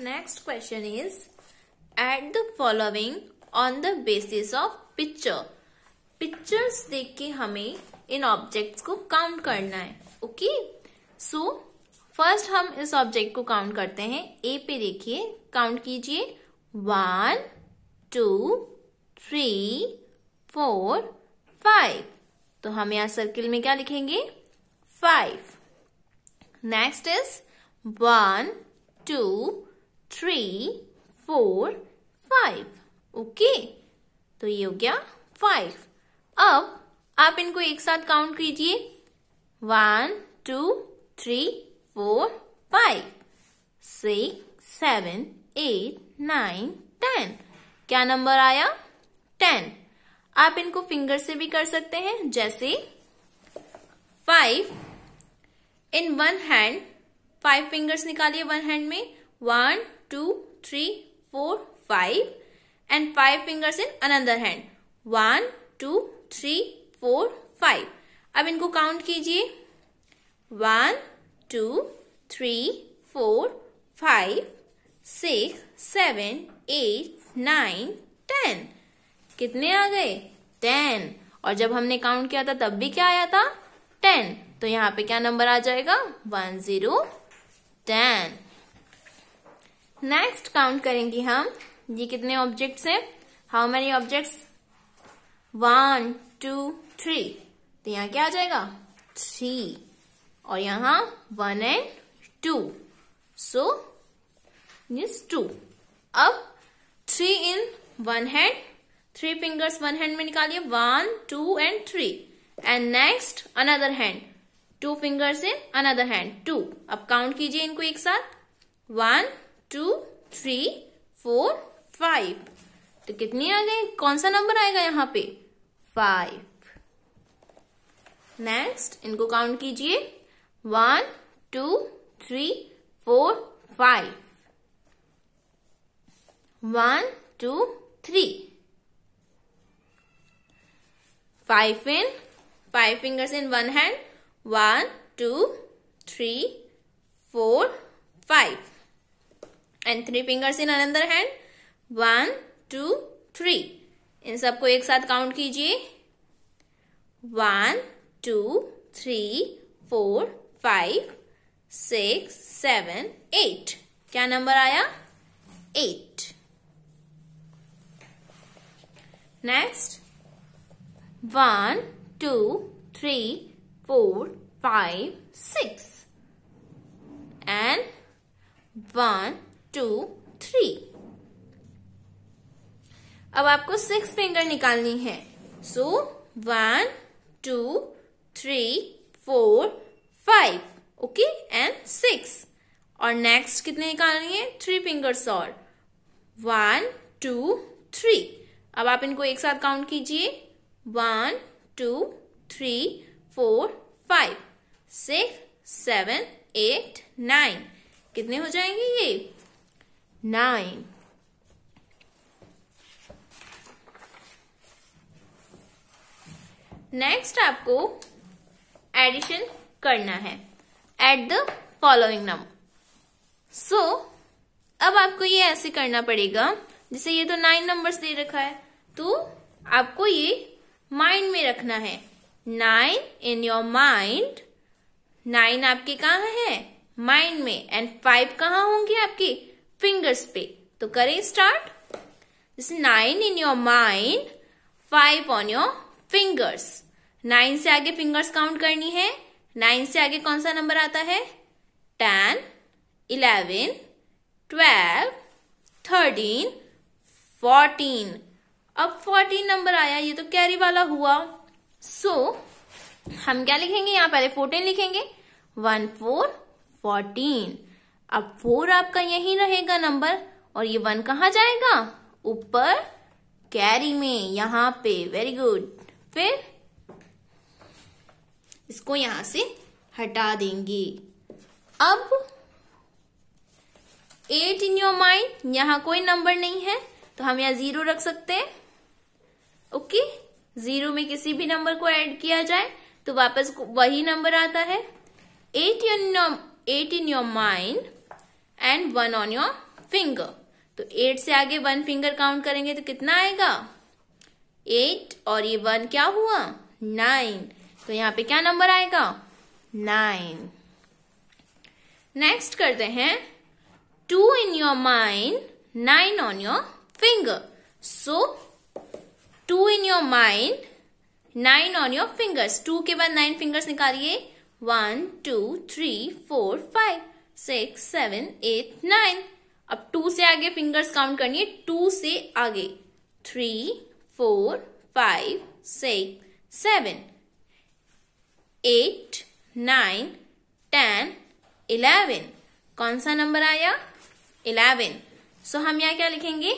Next question is at the following on the basis of picture pictures देख के हमें इन objects को count करना है ओके सो फर्स्ट हम इस ऑब्जेक्ट को काउंट करते हैं ए पे देखिए काउंट कीजिए one two three four five तो हम यहां सर्किल में क्या लिखेंगे five next is one two three four five okay तो ये हो गया फाइव अब आप इनको एक साथ काउंट कीजिए one two three four five six seven eight nine ten क्या नंबर आया टेन आप इनको फिंगर से भी कर सकते हैं जैसे five in one hand five fingers निकालिए वन हैंड में one two, three, four, five, and five fingers in another hand. One, two, three, four, five अब इनको काउंट कीजिए one two three four five six seven eight nine ten कितने आ गए ten और जब हमने काउंट किया था तब भी क्या आया था टेन तो यहाँ पे क्या नंबर आ जाएगा one zero ten next count करेंगे हम ये कितने ऑब्जेक्ट्स हैं how many objects one two three तो यहाँ क्या आ जाएगा थ्री और यहाँ one and two so means two अब three in one hand three fingers one hand में निकालिए one two and three and next another hand two fingers in another hand two अब काउंट कीजिए इनको एक साथ one two three four five तो कितनी आ गई कौन सा नंबर आएगा यहाँ पे फाइव नेक्स्ट इनको काउंट कीजिए one two three four five one two three five in five fingers in one hand one two three four five and three fingers in another hand one two three इन सबको एक साथ count कीजिए one two three four five six seven eight क्या number आया eight next one two three four five six and one two three अब आपको six finger निकालनी है so one two three four five okay and six और next कितने निकालनी है थ्री फिंगर्स और वन टू थ्री अब आप इनको एक साथ काउंट कीजिए one two three four five six seven eight nine कितने हो जाएंगे ये nine. नेक्स्ट आपको एडिशन करना है at the following number so अब आपको ये ऐसे करना पड़ेगा जैसे ये तो नाइन नंबर्स दे रखा है तो आपको ये माइंड में रखना है nine in your mind nine आपके कहा है माइंड में एंड फाइव कहाँ होंगे आपके फिंगर्स पे तो करें स्टार्ट जैसे nine in your mind five on your fingers nine से आगे फिंगर्स काउंट करनी है नाइन से आगे कौन सा नंबर आता है ten eleven twelve thirteen fourteen अब फोर्टीन नंबर आया ये तो कैरी वाला हुआ सो so, हम क्या लिखेंगे यहां पहले फोर्टीन लिखेंगे वन फोर फोर्टीन अब फोर आपका यही रहेगा नंबर और ये वन कहा जाएगा ऊपर कैरी में यहां पे वेरी गुड फिर इसको यहां से हटा देंगे अब एट इन योर माइंड यहां कोई नंबर नहीं है तो हम यहां जीरो रख सकते हैं ओके जीरो में किसी भी नंबर को ऐड किया जाए तो वापस वही नंबर आता है eight in your eight in your mind and one on your finger तो एट से आगे वन फिंगर काउंट करेंगे तो कितना आएगा एट और ये वन क्या हुआ नाइन तो यहाँ पे क्या नंबर आएगा नाइन नेक्स्ट करते हैं two in your mind nine on your finger so two in your mind nine on your fingers two के बाद नाइन फिंगर्स निकालिए one two three four five six seven eight nine अब two से आगे fingers count करनी है two से आगे three four five six seven eight nine ten eleven कौन सा नंबर आया इलेवन सो so, हम यहाँ क्या लिखेंगे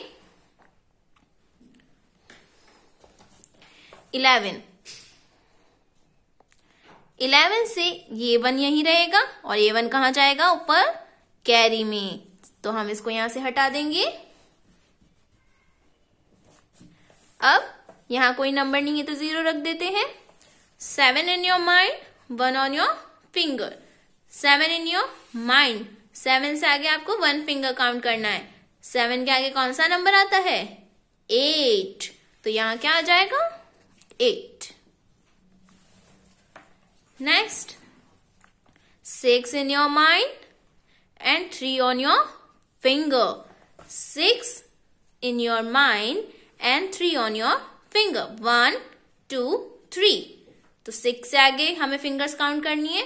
इलेवन इलेवन से ये वन यही रहेगा और ये वन कहा जाएगा ऊपर कैरी में तो हम इसको यहां से हटा देंगे अब यहां कोई नंबर नहीं है तो जीरो रख देते हैं seven in your mind one on your finger seven in your mind seven से आगे आपको वन फिंगर काउंट करना है सेवन के आगे कौन सा नंबर आता है एट तो यहां क्या आ जाएगा eight Next, six in your mind and three on your finger. six in your mind and three on your finger. 1, 2, 3. तो 6 से आगे हमें फिंगर्स काउंट करनी है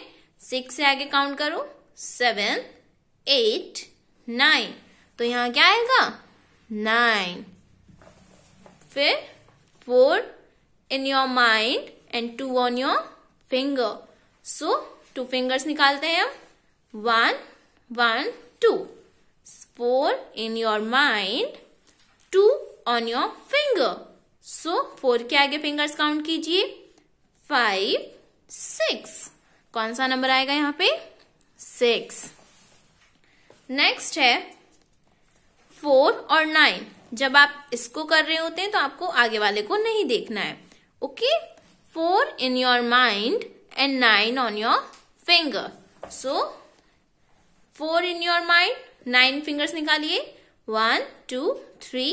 6 से आगे काउंट करो 7, 8, 9. तो yahan kya aayega 9. fir 4 in your mind and 2 on your finger so two fingers निकालते हैं हम one one two four in your mind two on your finger so four के आगे फिंगर्स काउंट कीजिए फाइव सिक्स कौन सा number आएगा यहाँ पे सिक्स नेक्स्ट है फोर और नाइन जब आप इसको कर रहे होते हैं तो आपको आगे वाले को नहीं देखना है okay okay? four in your mind and nine on your finger. So, four in your mind, nine fingers nikaliye 1, 2, 3,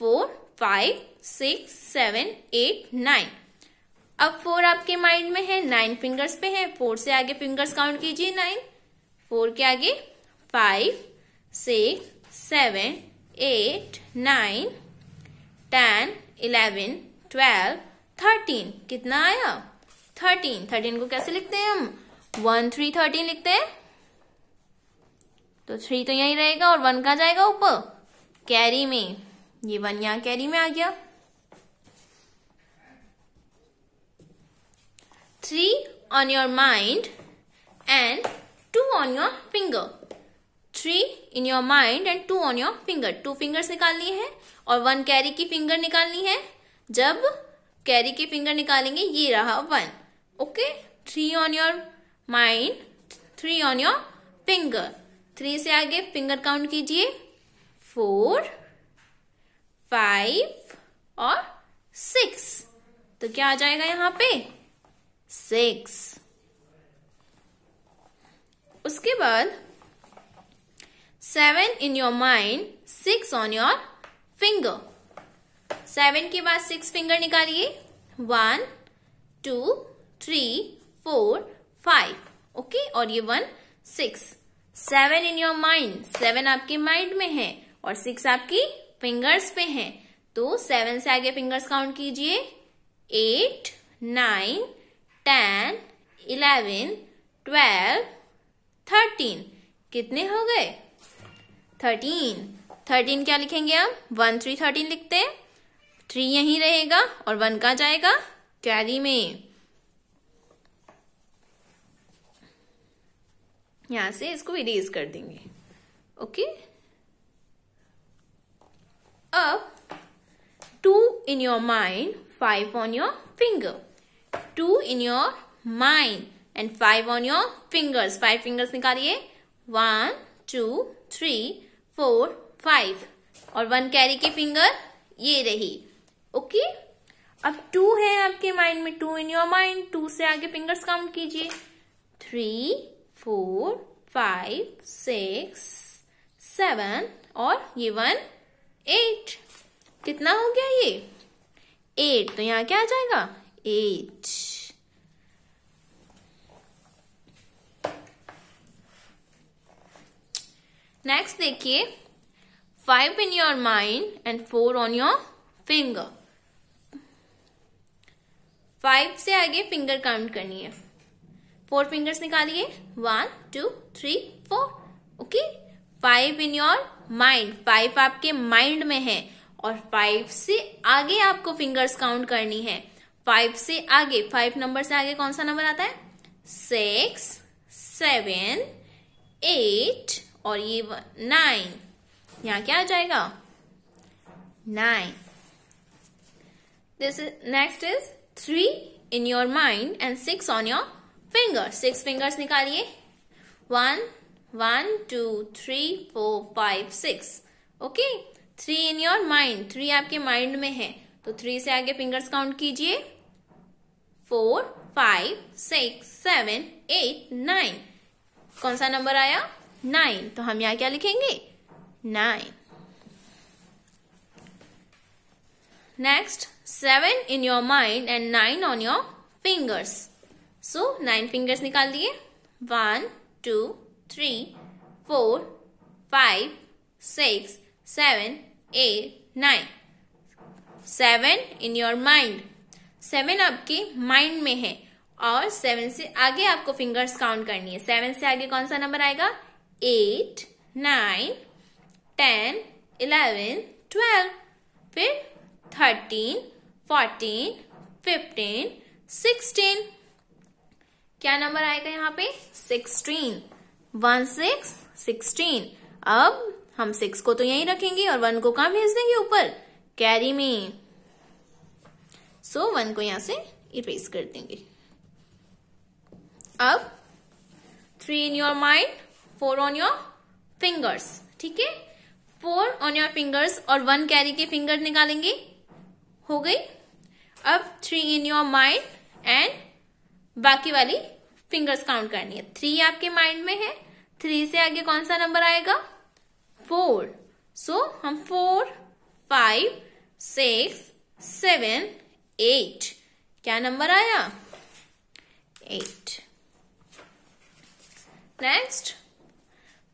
4, 5, 6, 7, 8, 9. अब फोर आपके माइंड में है नाइन फिंगर्स पे है फोर से आगे फिंगर्स काउंट कीजिए नाइन फोर के आगे five six seven eight nine ten eleven twelve thirteen कितना आया थर्टीन थर्टीन को कैसे लिखते हैं हम वन थ्री थर्टीन लिखते हैं तो थ्री तो यही रहेगा और वन का जाएगा ऊपर कैरी में ये वन यहां कैरी में आ गया three on your mind and two on your finger three in your mind and two on your finger two fingers निकालनी है और वन कैरी की फिंगर निकालनी है जब कैरी की फिंगर निकालेंगे ये रहा one okay three on your mind three on your finger three से आगे फिंगर काउंट कीजिए फोर फाइव और सिक्स तो क्या आ जाएगा यहां पे सिक्स उसके बाद seven in your mind six on your finger seven के बाद सिक्स फिंगर निकालिए one two three four five okay और ये one six seven in your mind seven आपके माइंड में है और सिक्स आपकी फिंगर्स पे है तो सेवन से आगे फिंगर्स काउंट कीजिए eight nine ten eleven twelve thirteen कितने हो गए थर्टीन थर्टीन क्या लिखेंगे हम वन थ्री थर्टीन लिखते हैं थ्री यहीं रहेगा और वन का जाएगा कैरी में यहां से इसको इरेज कर देंगे ओके अब two in your mind five on your finger two in your mind and five on your fingers five fingers निकालिए one two three four five और वन कैरी की फिंगर ये रही ओके अब टू है आपके माइंड में two in your mind two से आगे फिंगर्स काउंट कीजिए three four five six seven और ये वन एट कितना हो गया ये एट तो यहाँ क्या आ जाएगा एट नेक्स्ट देखिए five in your mind and four on your finger five से आगे फिंगर काउंट करनी है फोर फिंगर्स निकालिए one two three four okay five in your mind five आपके माइंड में है और फाइव से आगे आपको फिंगर्स काउंट करनी है फाइव से आगे फाइव नंबर से आगे कौन सा नंबर आता है सिक्स सेवन एट और ये नाइन यहाँ क्या आ जाएगा nine this next is three in your mind and six on your finger six fingers निकालिए one one two three four five six okay three in your mind three आपके mind में है तो थ्री से आगे फिंगर्स काउंट कीजिए four five six seven eight nine कौन सा नंबर आया नाइन तो हम यहाँ क्या लिखेंगे nine next seven in your mind and nine on your fingers so nine fingers निकाल दिए one two three four five six seven eight nine seven in your mind seven आपके माइंड में है और सेवन से आगे आपको फिंगर्स काउंट करनी है सेवन से आगे कौन सा नंबर आएगा eight nine ten eleven twelve फिर थर्टीन फोर्टीन फिफ्टीन सिक्सटीन क्या नंबर आएगा यहाँ पे सिक्सटीन वन सिक्स सिक्सटीन अब हम सिक्स को तो यहीं रखेंगे और वन को कहा भेज देंगे ऊपर कैरी में सो so, वन को यहां से इरेज कर देंगे अब three in your mind four on your fingers ठीक है फोर ऑन योर फिंगर्स और वन कैरी के फिंगर निकालेंगे हो गई अब three in your mind and बाकी वाली फिंगर्स काउंट करनी है थ्री आपके माइंड में है थ्री से आगे कौन सा नंबर आएगा फोर सो so, हम four five six seven eight क्या नंबर आया eight next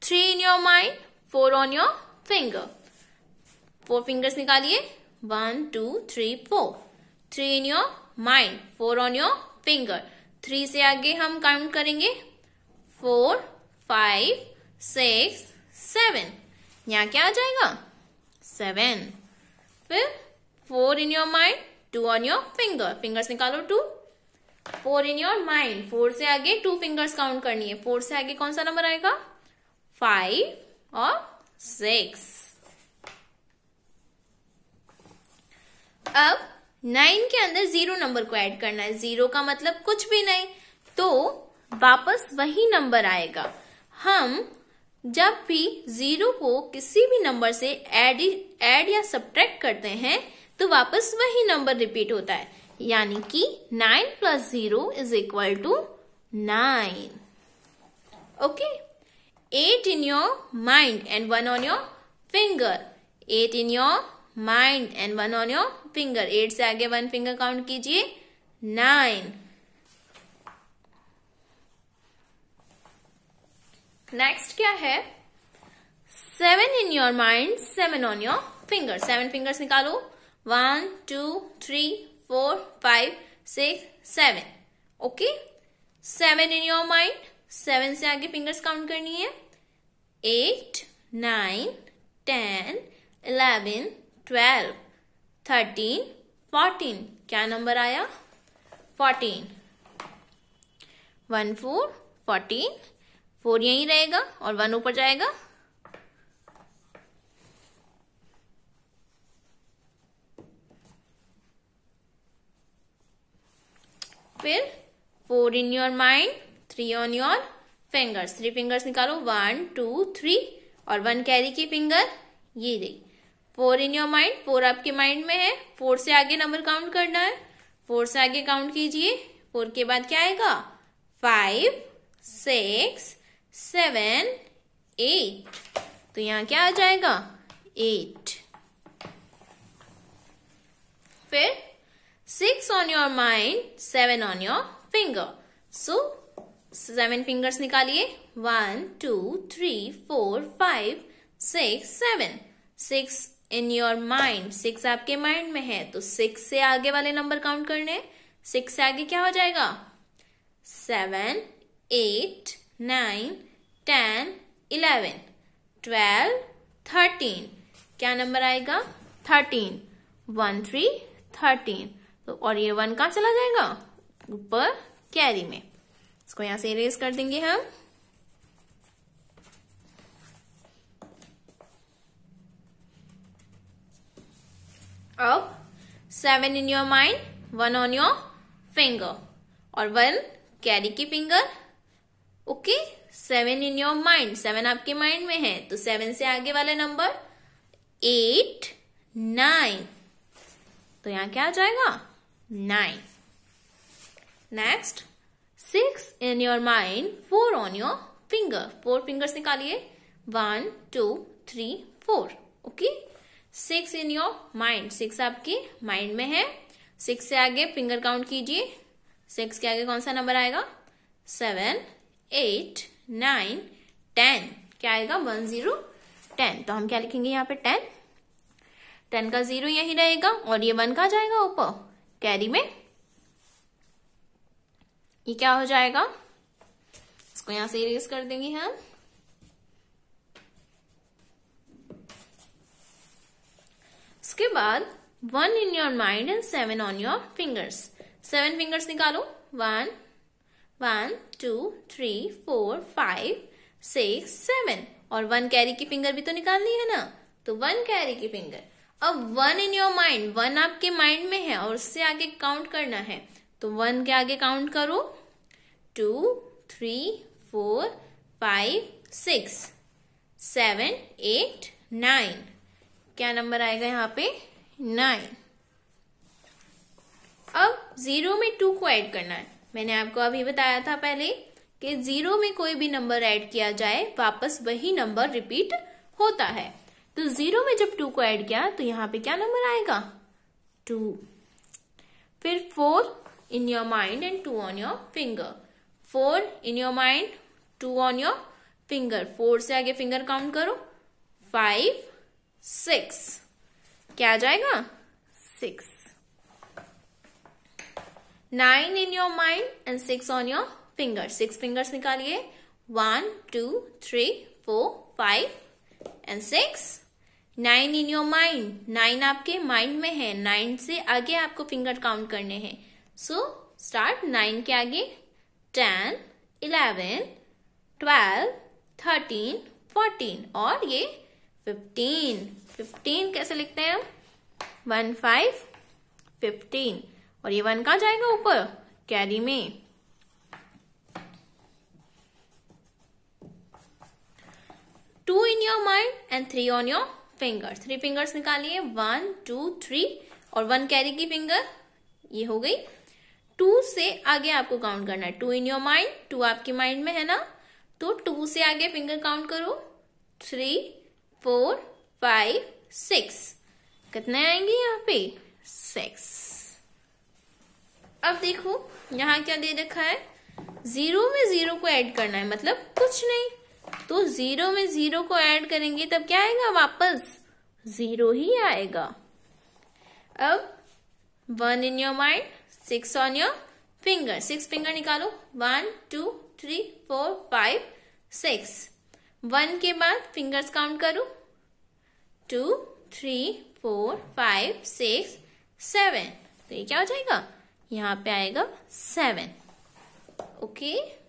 three in your mind four on your finger four fingers निकालिए One, two, three, four. Three in your mind. Four on your finger. Three से आगे हम count करेंगे four five six seven यहाँ क्या आ जाएगा सेवन फिर four in your mind two on your finger fingers निकालो two four in your mind four से आगे टू फिंगर्स काउंट करनी है फोर से आगे कौन सा नंबर आएगा फाइव और सिक्स अब नाइन के अंदर जीरो नंबर को ऐड करना है जीरो का मतलब कुछ भी नहीं तो वापस वही नंबर आएगा हम जब भी जीरो को किसी भी नंबर से ऐड ऐड या सब्ट्रैक्ट करते हैं तो वापस वही नंबर रिपीट होता है यानी कि nine plus zero is equal to nine okay eight in your mind and one on your finger eight in your mind and one on your finger eight से आगे वन फिंगर काउंट कीजिए nine next क्या है seven in your mind seven on your finger seven fingers निकालो one two three four five six seven okay seven in your mind seven से आगे fingers count करनी है eight nine ten eleven twelve thirteen fourteen क्या number आया fourteen one four fourteen four यहीं रहेगा और वन ऊपर जाएगा फिर four in your mind three on your fingers three fingers निकालो वन टू थ्री और वन कैरी की फिंगर ये रही four in your mind four आपके माइंड में है फोर से आगे नंबर काउंट करना है फोर से आगे काउंट कीजिए फोर के बाद क्या आएगा फाइव सिक्स सेवन एट तो यहाँ क्या आ जाएगा एट फिर six on your mind seven on your finger so seven fingers निकालिए one two three four five six seven six in your mind six आपके माइंड में है तो सिक्स से आगे वाले नंबर काउंट करने सिक्स से आगे क्या हो जाएगा seven eight nine ten eleven twelve thirteen क्या नंबर आएगा थर्टीन वन थ्री थर्टीन तो और ये वन कहाँ चला जाएगा ऊपर कैरी में इसको यहां से इरेज कर देंगे हम अब seven in your mind one on your finger और वन कैरी की finger okay seven in your mind seven आपके माइंड में है तो सेवन से आगे वाले नंबर एट नाइन तो यहां क्या आ जाएगा nine next six in your mind four on your finger four fingers निकालिए one two three four okay six in your mind six आपकी माइंड में है सिक्स से आगे फिंगर काउंट कीजिए सिक्स के आगे कौन सा नंबर आएगा सेवन एट नाइन टेन क्या आएगा वन जीरो टेन तो हम क्या लिखेंगे यहाँ पे टेन टेन का जीरो यही रहेगा और ये वन का जाएगा ऊपर कैरी में ये क्या हो जाएगा इसको यहां से इरेज कर देंगे हम इसके बाद one in your mind and seven on your fingers seven fingers निकालो one one two three four five six seven और वन कैरी की फिंगर भी तो निकालनी है ना तो वन कैरी की फिंगर अब one in your mind one आपके माइंड में है और उससे आगे काउंट करना है तो वन के आगे काउंट करो two three four five six seven eight nine क्या नंबर आएगा यहाँ पे नाइन अब जीरो में टू को ऐड करना है मैंने आपको अभी बताया था पहले कि जीरो में कोई भी नंबर ऐड किया जाए वापस वही नंबर रिपीट होता है तो जीरो में जब टू को ऐड किया तो यहाँ पे क्या नंबर आएगा टू फिर four in your mind and two on your finger four in your mind two on your finger four से आगे फिंगर काउंट करो फाइव सिक्स क्या आ जाएगा six nine in your mind and six on your finger six fingers निकालिए one two three four five and six nine in your mind nine आपके mind में है नाइन से आगे आपको फिंगर काउंट करने हैं सो स्टार्ट नाइन के आगे ten eleven twelve thirteen fourteen और ये फिफ्टीन फिफ्टीन कैसे लिखते हैं हम वन फाइव फिफ्टीन और ये वन कहा जाएगा ऊपर कैरी में two in your mind and three on your fingers three fingers निकालिए वन टू थ्री और वन कैरी की फिंगर ये हो गई टू से आगे आपको काउंट करना है two in your mind two आपकी माइंड में है ना तो टू से आगे फिंगर काउंट करो थ्री फोर फाइव सिक्स कितने आएंगे यहाँ पे सिक्स अब देखो यहाँ क्या दे रखा है जीरो में जीरो को ऐड करना है मतलब कुछ नहीं तो जीरो में जीरो को ऐड करेंगे तब क्या आएगा वापस जीरो ही आएगा अब one in your mind six on your finger six finger निकालो one two three four five six one के बाद फिंगर्स काउंट करूं two three four five six seven तो ये क्या हो जाएगा यहाँ पे आएगा सेवन ओके okay?